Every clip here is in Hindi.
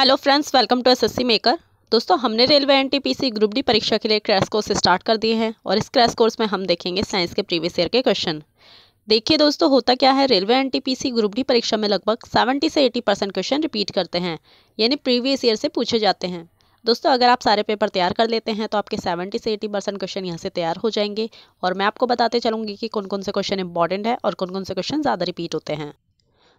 hello friends welcome to SSC maker दोस्तों हमने रेलवे एनटीपीसी ग्रुप डी परीक्षा के लिए क्रैश कोर्स स्टार्ट कर दिए हैं और इस क्रैश कोर्स में हम देखेंगे साइंस के प्रीवियस ईयर के क्वेश्चन देखिए दोस्तों होता क्या है रेलवे एनटीपीसी ग्रुप डी परीक्षा में लगभग 70 से 80 परसेंट क्वेश्चन रिपीट करते हैं यानी प्रीवियस ईयर से पूछे जाते हैं दोस्तों अगर आप सारे पेपर तैयार कर लेते हैं तो आपके 70 से 80 परसेंट क्वेश्चन यहाँ से तैयार हो जाएंगे और मैं आपको बताते चलूँगी कि कौन कौन से क्वेश्चन इंपॉर्टेंट है और कौन कौन से क्वेश्चन ज़्यादा रिपीट होते हैं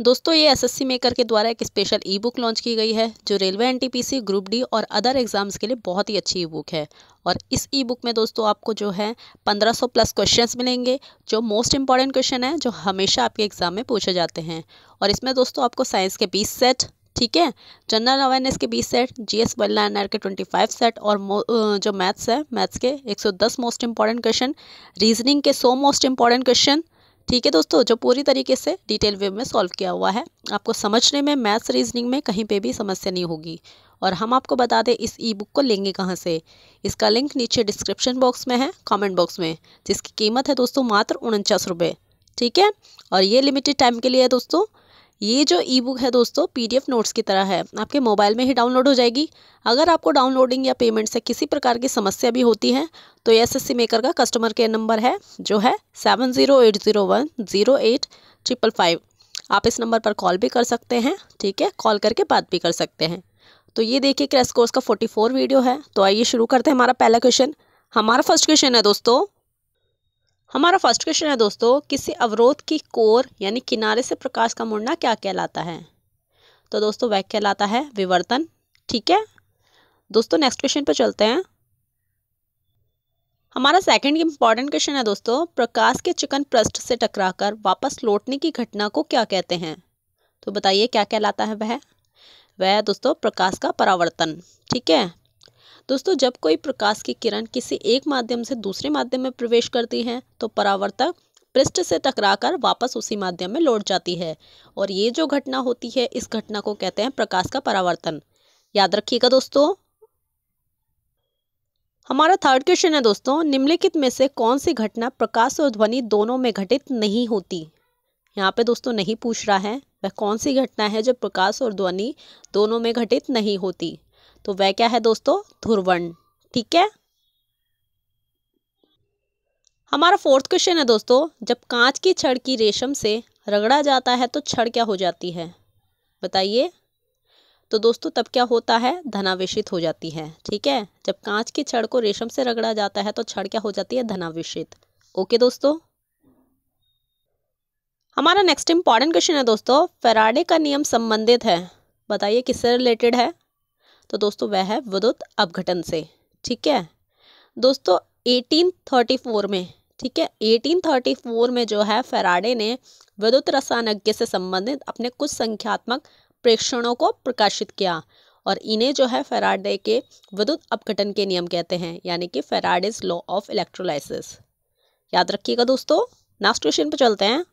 दोस्तों ये एसएससी मेकर के द्वारा एक स्पेशल ई बुक लॉन्च की गई है जो रेलवे एनटीपीसी ग्रुप डी और अदर एग्जाम्स के लिए बहुत ही अच्छी ई बुक है और इस ई बुक में दोस्तों आपको जो है 1500 प्लस क्वेश्चंस मिलेंगे जो मोस्ट इंपॉर्टेंट क्वेश्चन है जो हमेशा आपके एग्जाम में पूछे जाते हैं और इसमें दोस्तों आपको साइंस के बीस सेट ठीक है जनरल अवेयरनेस के बीस सेट जीएस बल्ला एन के फाइव सेट और जो मैथ्स है मैथ्स के दस मोस्ट इंपॉर्टेंट क्वेश्चन रीजनिंग के सौ मोस्ट इंपॉर्टेंट क्वेश्चन ठीक है दोस्तों जो पूरी तरीके से डिटेल वे में सॉल्व किया हुआ है आपको समझने में मैथ्स रीजनिंग में कहीं पे भी समस्या नहीं होगी और हम आपको बता दें इस ई बुक को लेंगे कहाँ से इसका लिंक नीचे डिस्क्रिप्शन बॉक्स में है कमेंट बॉक्स में जिसकी कीमत है दोस्तों मात्र उनचास रुपये ठीक है और ये लिमिटेड टाइम के लिए है दोस्तों ये जो ई बुक है दोस्तों पीडीएफ नोट्स की तरह है आपके मोबाइल में ही डाउनलोड हो जाएगी अगर आपको डाउनलोडिंग या पेमेंट से किसी प्रकार की समस्या भी होती है तो एस एस मेकर का कस्टमर केयर नंबर है जो है seven zero eight zero one zero eight triple five आप इस नंबर पर कॉल भी कर सकते हैं ठीक है कॉल करके बात भी कर सकते हैं तो ये देखिए क्रेस कोर्स का फोर्टी फोर वीडियो है तो आइए शुरू करते हैं हमारा पहला क्वेश्चन हमारा फर्स्ट क्वेश्चन है दोस्तों हमारा फर्स्ट क्वेश्चन है दोस्तों किसी अवरोध की कोर यानी किनारे से प्रकाश का मुड़ना क्या कहलाता है तो दोस्तों वह कहलाता है विवर्तन ठीक है दोस्तों नेक्स्ट क्वेश्चन पर चलते हैं हमारा सेकंड इम्पॉर्टेंट क्वेश्चन है दोस्तों प्रकाश के चिकन पृष्ठ से टकराकर वापस लौटने की घटना को क्या कहते हैं तो बताइए क्या कहलाता है वह वह दोस्तों प्रकाश का परावर्तन ठीक है दोस्तों जब कोई प्रकाश की किरण किसी एक माध्यम से दूसरे माध्यम में प्रवेश करती है तो परावर्तक पृष्ठ से टकराकर वापस उसी माध्यम में लौट जाती है और ये जो घटना होती है इस घटना को कहते हैं प्रकाश का परावर्तन याद रखिएगा दोस्तों हमारा थर्ड क्वेश्चन है दोस्तों निम्नलिखित में से कौन सी घटना प्रकाश और ध्वनि दोनों में घटित नहीं होती यहाँ पे दोस्तों नहीं पूछ रहा है वह कौन सी घटना है जो प्रकाश और ध्वनि दोनों में घटित नहीं होती तो वह क्या है दोस्तों ध्रुवण ठीक है हमारा फोर्थ क्वेश्चन है दोस्तों जब कांच की छड़ की रेशम से रगड़ा जाता है तो छड़ क्या हो जाती है बताइए तो दोस्तों तब क्या होता है धनावेशित हो जाती है ठीक है जब कांच की छड़ को रेशम से रगड़ा जाता है तो छड़ क्या हो जाती है धनावेशित ओके दोस्तों हमारा नेक्स्ट इंपॉर्टेंट क्वेश्चन है दोस्तों फेराडे का नियम संबंधित है बताइए किससे रिलेटेड है तो दोस्तों वह है विद्युत अपघटन से ठीक है दोस्तों 1834 में ठीक है 1834 में जो है फेराडे ने विद्युत रसायनज्ञ से संबंधित अपने कुछ संख्यात्मक प्रेक्षणों को प्रकाशित किया और इन्हें जो है फेराडे के विद्युत अपघटन के नियम कहते हैं यानी कि फेराडेज लॉ ऑफ इलेक्ट्रोलाइसिस याद रखिएगा दोस्तों नेक्स्ट क्वेश्चन पर चलते हैं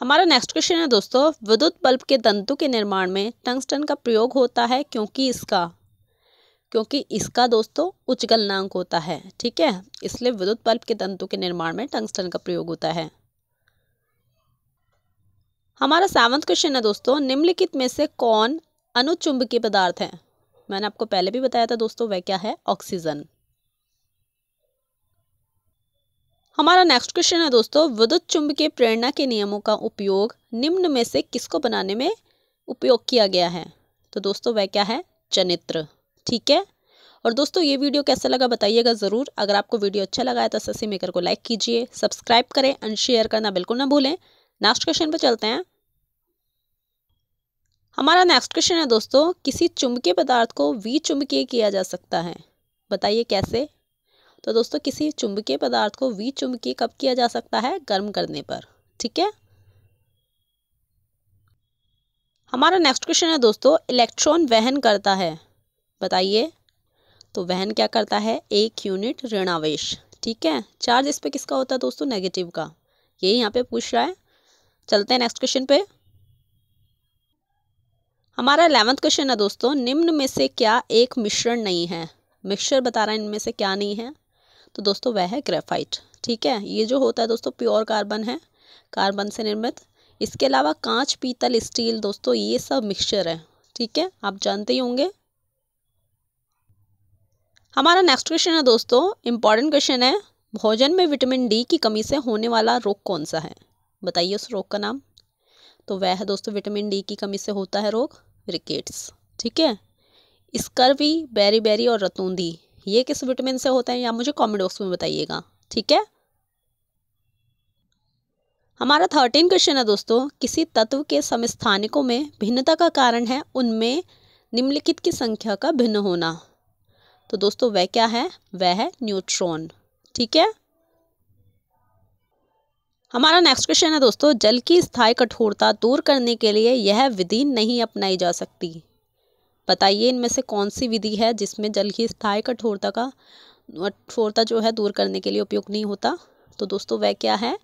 हमारा नेक्स्ट क्वेश्चन है दोस्तों विद्युत बल्ब के तंतु के निर्माण में टंगस्टन का प्रयोग होता है क्योंकि इसका क्योंकि इसका दोस्तों उच्च गलनांक होता है ठीक है इसलिए विद्युत बल्ब के तंतु के निर्माण में टंगस्टन का प्रयोग होता है हमारा सेवंथ क्वेश्चन है दोस्तों निम्नलिखित में से कौन अनुचुंबकीय पदार्थ है मैंने आपको पहले भी बताया था दोस्तों वह क्या है ऑक्सीजन हमारा नेक्स्ट क्वेश्चन है दोस्तों विद्युत के प्रेरणा के नियमों का उपयोग निम्न में से किसको बनाने में उपयोग किया गया है तो दोस्तों वह क्या है चनित्र ठीक है और दोस्तों ये वीडियो कैसा लगा बताइएगा ज़रूर अगर आपको वीडियो अच्छा लगा है तो ससी मेकर को लाइक कीजिए सब्सक्राइब करें एंड शेयर करना बिल्कुल ना भूलें नेक्स्ट क्वेश्चन पर चलते हैं हमारा नेक्स्ट क्वेश्चन है दोस्तों किसी चुंबकीय पदार्थ को वी चुंबकीय किया जा सकता है बताइए कैसे तो दोस्तों किसी चुंबकीय पदार्थ को वी चुंबकीय कब किया जा सकता है गर्म करने पर ठीक है हमारा नेक्स्ट क्वेश्चन है दोस्तों इलेक्ट्रॉन वहन करता है बताइए तो वहन क्या करता है एक यूनिट ऋणावेश ठीक है चार्ज इस पर किसका होता है दोस्तों नेगेटिव का यही यहाँ पे पूछ रहा है चलते हैं नेक्स्ट क्वेश्चन पे हमारा अलेवंथ क्वेश्चन है दोस्तों निम्न में से क्या एक मिश्रण नहीं है मिक्सचर बता रहा है इनमें से क्या नहीं है तो दोस्तों वह है ग्रेफाइट ठीक है ये जो होता है दोस्तों प्योर कार्बन है कार्बन से निर्मित इसके अलावा कांच पीतल स्टील दोस्तों ये सब मिक्सचर है ठीक है आप जानते ही होंगे हमारा नेक्स्ट क्वेश्चन है दोस्तों इंपॉर्टेंट क्वेश्चन है भोजन में विटामिन डी की कमी से होने वाला रोग कौन सा है बताइए उस रोग का नाम तो वह है दोस्तों विटामिन डी की कमी से होता है रोग रिकेट्स ठीक है स्कर्वी बेरी बेरी और रतूंदी ये किस विटामिन से होता है या मुझे कॉमेंट बॉक्स में बताइएगा ठीक है हमारा थर्टीन क्वेश्चन है दोस्तों किसी तत्व के समस्थानिकों में भिन्नता का कारण है उनमें निम्नलिखित की संख्या का भिन्न होना तो दोस्तों वह क्या है वह है न्यूट्रॉन ठीक है हमारा नेक्स्ट क्वेश्चन है दोस्तों जल की स्थायी कठोरता दूर करने के लिए यह विधि नहीं अपनाई जा सकती बताइए इनमें से कौन सी विधि है जिसमें जल की स्थायी कठोरता का कठोरता जो है दूर करने के लिए उपयोग नहीं होता तो दोस्तों वह क्या है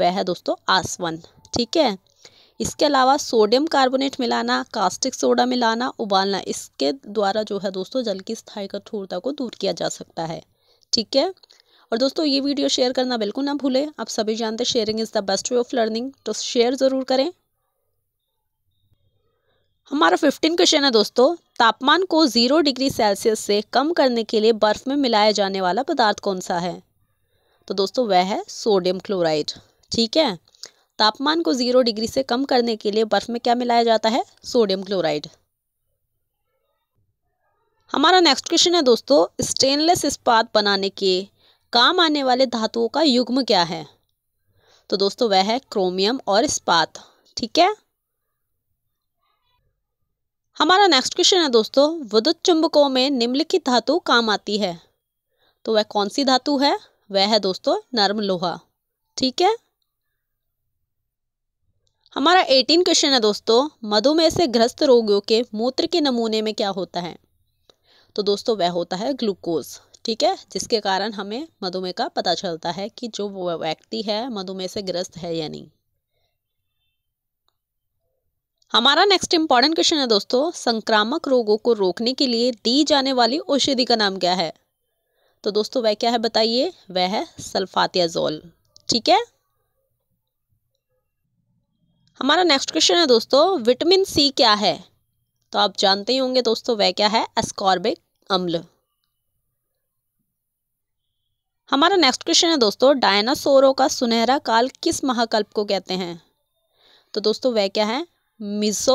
वह है दोस्तों आसवन ठीक है इसके अलावा सोडियम कार्बोनेट मिलाना कास्टिक सोडा मिलाना उबालना इसके द्वारा जो है दोस्तों जल की स्थायी कठोरता को दूर किया जा सकता है ठीक है और दोस्तों ये वीडियो शेयर करना बिल्कुल ना भूलें आप सभी जानते sharing is the best way of learning तो शेयर ज़रूर करें हमारा फिफ्टीन क्वेश्चन है दोस्तों तापमान को ज़ीरो डिग्री सेल्सियस से कम करने के लिए बर्फ़ में मिलाया जाने वाला पदार्थ कौन सा है तो दोस्तों वह है सोडियम क्लोराइड ठीक है तापमान को ज़ीरो डिग्री से कम करने के लिए बर्फ़ में क्या मिलाया जाता है सोडियम क्लोराइड हमारा नेक्स्ट क्वेश्चन है दोस्तों स्टेनलेस इस्पात बनाने के काम आने वाले धातुओं का युग्म क्या है तो दोस्तों वह है क्रोमियम और इस्पात ठीक है हमारा नेक्स्ट क्वेश्चन है दोस्तों विद्युत चुंबकों में निम्नलिखित धातु काम आती है तो वह कौन सी धातु है वह है दोस्तों नर्म लोहा ठीक है हमारा एटीन क्वेश्चन है दोस्तों मधुमेह से ग्रस्त रोगियों के मूत्र के नमूने में क्या होता है तो दोस्तों वह होता है ग्लूकोज ठीक है जिसके कारण हमें मधुमेह का पता चलता है कि जो व्यक्ति है मधुमेह से ग्रस्त है या नहीं हमारा नेक्स्ट इंपॉर्टेंट क्वेश्चन है दोस्तों संक्रामक रोगों को रोकने के लिए दी जाने वाली औषधि का नाम क्या है तो दोस्तों वह क्या है बताइए वह है सल्फातियाजोल ठीक है हमारा नेक्स्ट क्वेश्चन है दोस्तों विटामिन सी क्या है तो आप जानते ही होंगे दोस्तों वह क्या है एस्कॉर्बिक अम्ल हमारा नेक्स्ट क्वेश्चन है दोस्तों डायनासोरों का सुनहरा काल किस महाकल्प को कहते हैं तो दोस्तों वह क्या है मिसो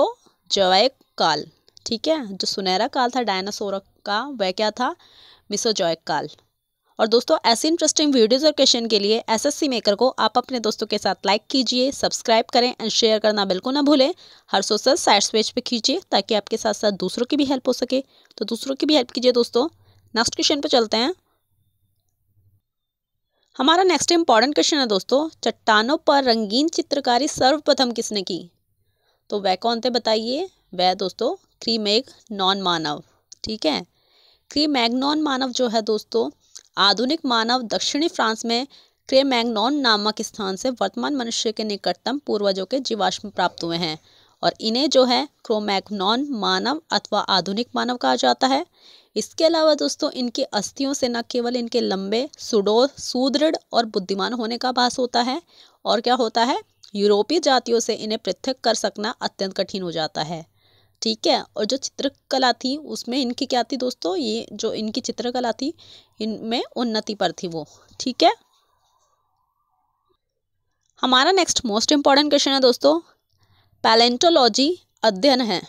जॉयक काल ठीक है जो सुनहरा काल था डायनासोर का वह क्या था मिसोजॉयक काल और दोस्तों ऐसे इंटरेस्टिंग वीडियोज़ और क्वेश्चन के लिए एसएससी मेकर को आप अपने दोस्तों के साथ लाइक कीजिए सब्सक्राइब करें एंड शेयर करना बिल्कुल ना भूलें हर सोशल साइट्स पेज पे कीजिए ताकि आपके साथ साथ दूसरों की भी हेल्प हो सके तो दूसरों की भी हेल्प कीजिए दोस्तों नेक्स्ट क्वेश्चन पर चलते हैं हमारा नेक्स्ट इंपॉर्टेंट क्वेश्चन है दोस्तों चट्टानों पर रंगीन चित्रकारी सर्वप्रथम किसने की तो वह कौन थे बताइए वह दोस्तों क्रीमेग नॉन मानव ठीक है क्रीमैगनॉन मानव जो है दोस्तों आधुनिक मानव दक्षिणी फ्रांस में क्रेमैगनॉन नामक स्थान से वर्तमान मनुष्य के निकटतम पूर्वजों के जीवाश्म प्राप्त हुए हैं और इन्हें जो है क्रोमैगनॉन मानव अथवा आधुनिक मानव कहा जाता है इसके अलावा दोस्तों इनकी अस्थियों से न केवल इनके लंबे सुडो सुदृढ़ और बुद्धिमान होने का आभास होता है और क्या होता है यूरोपीय जातियों से इन्हें पृथक कर सकना अत्यंत कठिन हो जाता है ठीक है और जो चित्रकला थी उसमें इनकी क्या थी दोस्तों ये जो इनकी चित्रकला थी इनमें उन्नति पर थी वो ठीक है हमारा नेक्स्ट मोस्ट इम्पॉर्टेंट क्वेश्चन है दोस्तों पैलेंटोलॉजी अध्ययन है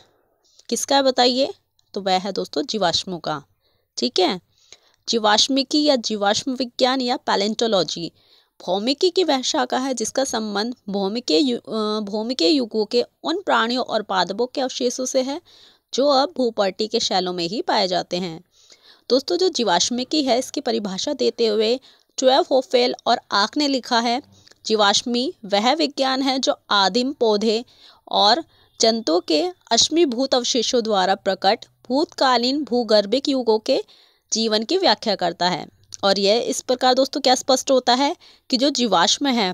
किसका है बताइए तो वह है दोस्तों जीवाश्मों का ठीक है जीवाश्मिकी या जीवाश्म विज्ञान या पैलेंटोलॉजी भौमिकी की वह शाखा है जिसका संबंध भौमिकीय भौमिक युगों के उन प्राणियों और पादपों के अवशेषों से है जो अब भूपर्टी के शैलों में ही पाए जाते हैं दोस्तों जो जीवाश्मिकी है इसकी परिभाषा देते हुए ट्वेल्व होफेल और आख ने लिखा है जीवाश्मी वह विज्ञान है जो आदिम पौधे और जंतुओं के अश्मीभूत अवशेषों द्वारा प्रकट भूतकालीन भूगर्भिक युगों के जीवन की व्याख्या करता है और यह इस प्रकार दोस्तों क्या स्पष्ट होता है कि जो जीवाश्म है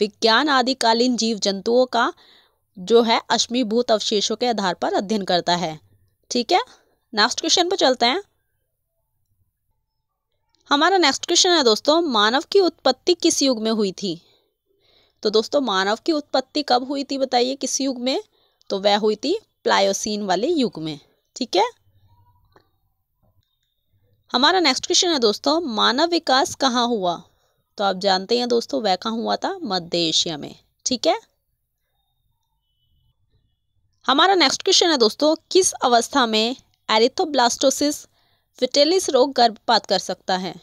विज्ञान आदिकालीन जीव जंतुओं का जो है अश्मीभूत अवशेषों के आधार पर अध्ययन करता है ठीक है नेक्स्ट क्वेश्चन पर चलते हैं हमारा नेक्स्ट क्वेश्चन है दोस्तों मानव की उत्पत्ति किस युग में हुई थी तो दोस्तों मानव की उत्पत्ति कब हुई थी बताइए किस युग में तो वह हुई थी प्लायोसीन वाले युग में ठीक है हमारा नेक्स्ट क्वेश्चन है दोस्तों मानव विकास कहाँ हुआ तो आप जानते हैं दोस्तों वह कहाँ हुआ था मध्य एशिया में ठीक है हमारा नेक्स्ट क्वेश्चन है दोस्तों किस अवस्था में एरिथोब्लास्टोसिस फिटेलिस रोग गर्भपात कर सकता है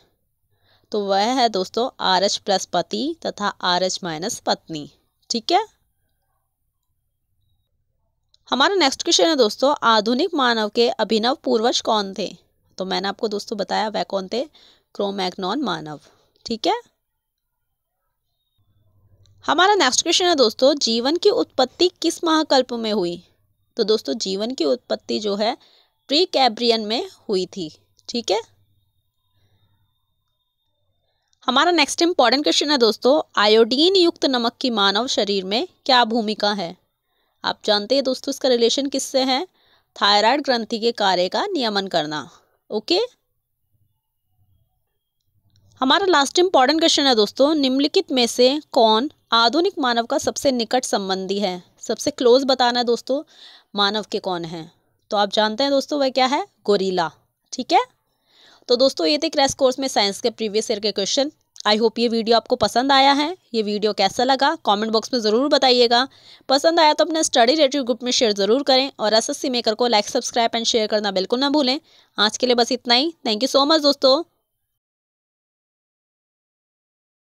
तो वह है दोस्तों आर एच प्लस पति तथा आर एच माइनस पत्नी ठीक है हमारा नेक्स्ट क्वेश्चन है दोस्तों आधुनिक मानव के अभिनव पूर्वज कौन थे तो मैंने आपको दोस्तों बताया वह कौन थे क्रोमैग्नॉन मानव ठीक है हमारा नेक्स्ट क्वेश्चन है दोस्तों जीवन की उत्पत्ति किस महाकल्प में हुई तो दोस्तों जीवन की उत्पत्ति जो है प्री कैब्रियन में हुई थी ठीक है हमारा नेक्स्ट इंपॉर्टेंट क्वेश्चन है दोस्तों आयोडीन युक्त नमक की मानव शरीर में क्या भूमिका है आप जानते हैं दोस्तों इसका रिलेशन किससे है थायराइड ग्रंथि के कार्य का नियमन करना ओके हमारा लास्ट इम्पॉर्टेंट क्वेश्चन है दोस्तों निम्नलिखित में से कौन आधुनिक मानव का सबसे निकट संबंधी है सबसे क्लोज बताना है दोस्तों मानव के कौन हैं तो आप जानते हैं दोस्तों वह क्या है गोरीला ठीक है तो दोस्तों ये थे क्रैश कोर्स में साइंस के प्रीवियस ईयर के क्वेश्चन आई होप ये वीडियो आपको पसंद आया है ये वीडियो कैसा लगा कमेंट बॉक्स में ज़रूर बताइएगा पसंद आया तो अपने स्टडी रिलेटिव ग्रुप में शेयर ज़रूर करें और एसएससी मेकर को लाइक सब्सक्राइब एंड शेयर करना बिल्कुल ना भूलें आज के लिए बस इतना ही थैंक यू सो मच दोस्तों